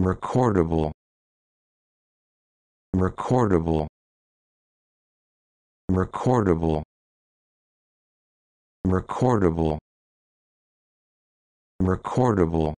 recordable recordable recordable recordable recordable